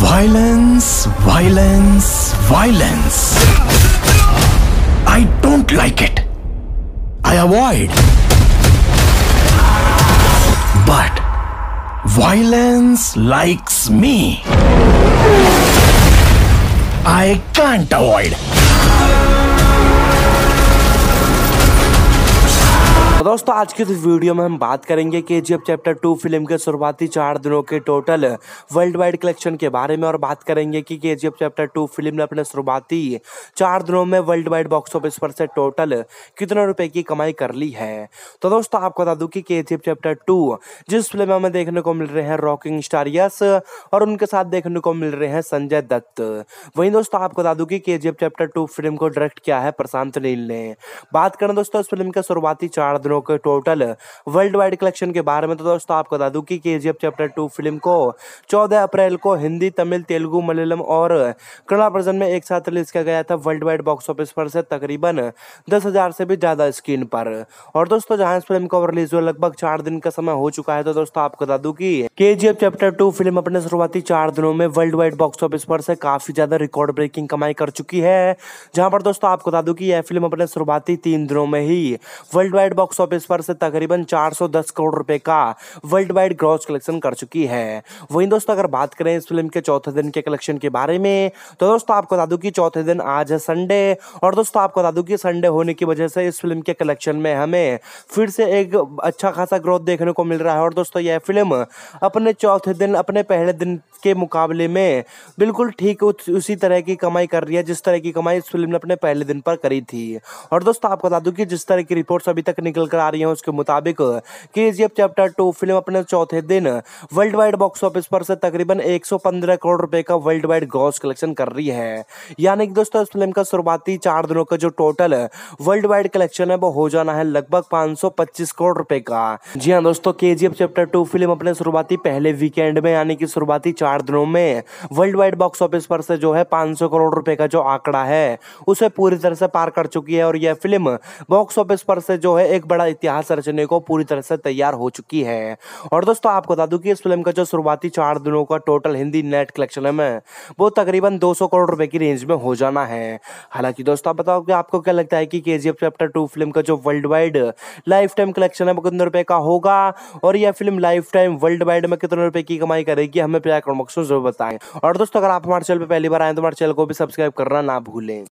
Violence, violence, violence. I don't like it. I avoid. But violence likes me. I can't avoid. दोस्तों आज की तो इस video में हम बात करेंगे के जी चैप्टर टू फिल्म के शुरुआती चार दिनों के टोटल वर्ल्ड वाइड कलेक्शन के बारे में और बात करेंगे कि K G chapter two film ने अपने शुरुआती चार दिनों में वर्ल्ड वाइड बॉक्स ऑफिस पर से टोटल कितने रुपए की कमाई कर ली है तो दोस्तों आपको बता दूँ कि के जी चैप्टर टू जिस फिल्म में हमें देखने को मिल रहे हैं रॉकिंग स्टार यस और उनके साथ देखने को मिल रहे हैं संजय दत्त वहीं दोस्तों आपको बता दूँ कि के चैप्टर टू फिल्म को डायरेक्ट किया है प्रशांत नील ने बात करें दोस्तों इस फिल्म के शुरुआती चार दिनों फिल्मों के टोटल वर्ल्ड वाइड कलेक्शन के बारे में तो दोस्तों आपको बता दूँ कि के चैप्टर टू फिल्म को चौदह अप्रैल को हिंदी तमिल तेलुगू मलयालम और कन्नड़ा वर्जन में एक साथ रिलीज किया गया था वर्ल्ड वाइड बॉक्स ऑफिस पर से तकरीबन दस से भी ज़्यादा स्क्रीन पर और दोस्तों जहाँ इस फिल्म को रिलीज हुआ लगभग चार दिन का समय हो चुका है तो दोस्तों आपको बता दूँ की के चैप्टर टू फिल्म अपने शुरुआती चार दिनों में वर्ल्ड वाइड बॉक्स ऑफिस पर से काफ़ी ज़्यादा रिकॉर्ड ब्रेकिंग कमाई कर चुकी है जहां पर दोस्तों आपको बता दूं कि यह फिल्म अपने शुरुआती तीन दिनों में ही वर्ल्ड वाइड बॉक्स ऑफिस पर से तकरीबन 410 करोड़ रुपए का वर्ल्ड वाइड ग्रॉस कलेक्शन कर चुकी है वहीं दोस्तों अगर बात करें इस फिल्म के चौथे दिन के कलेक्शन के बारे में तो दोस्तों आपको बता दूं कि चौथे दिन आज है संडे और दोस्तों आपको बता दूं कि संडे होने की वजह से इस फिल्म के कलेक्शन में हमें फिर से एक अच्छा खासा ग्रोथ देखने को मिल रहा है और दोस्तों यह फिल्म अपने चौथे दिन अपने पहले दिन के मुकाबले में बिल्कुल ठीक उसी तरह की कमाई कर रही है जिस तरह की कमाई इस फिल्म ने अपने पहले दिन पर करी थी और दोस्तों आपको बता दूं कि जिस तरह की रिपोर्ट्स अभी तक निकल कर आ रही है उसके मुताबिक के जी चैप्टर टू फिल्म अपने चौथे दिन वर्ल्ड वाइड बॉक्स ऑफिस पर से तकरीबन 115 करोड़ रुपए का वर्ल्ड वाइड ग्रॉस कलेक्शन कर रही है यानी कि दोस्तों इस फिल्म का शुरुआती चार दिनों का जो टोटल वर्ल्ड वाइड कलेक्शन है वो हो जाना है लगभग 525 करोड़ रुपए का जी हाँ दोस्तों के चैप्टर टू फिल्म अपने शुरुआती पहले वीकेंड में यानी कि शुरुआती चार दिनों में वर्ल्ड वाइड बॉक्स ऑफिस पर से जो है 500 करोड़ रुपए का जो आंकड़ा है उसे पूरी तरह से पार कर चुकी है और यह फिल्म बॉक्स ऑफिस पर से जो है एक बड़ा बड़ा इतिहास रचने को पूरी तरह से तैयार हो चुकी है और दोस्तों आपको बता दूं कि इस फिल्म का जो शुरुआती चार दिनों का टोटल हिंदी नेट कलेक्शन है वो तकरीबन 200 करोड़ रुपए की रेंज में हो जाना है हालांकि दोस्तों आप बताओ कि आपको क्या लगता है कि K G chapter two film का जो worldwide lifetime collection है वो कितने रुपए का होगा और यह film lifetime worldwide में कितने रुपए की कमाई करेगी हमें प्रिया जरूर बताएं और दोस्तों अगर आप हमारे चैनल पर पहली बार आए तो हमारे चैनल को भी सब्सक्राइब करना ना भूलें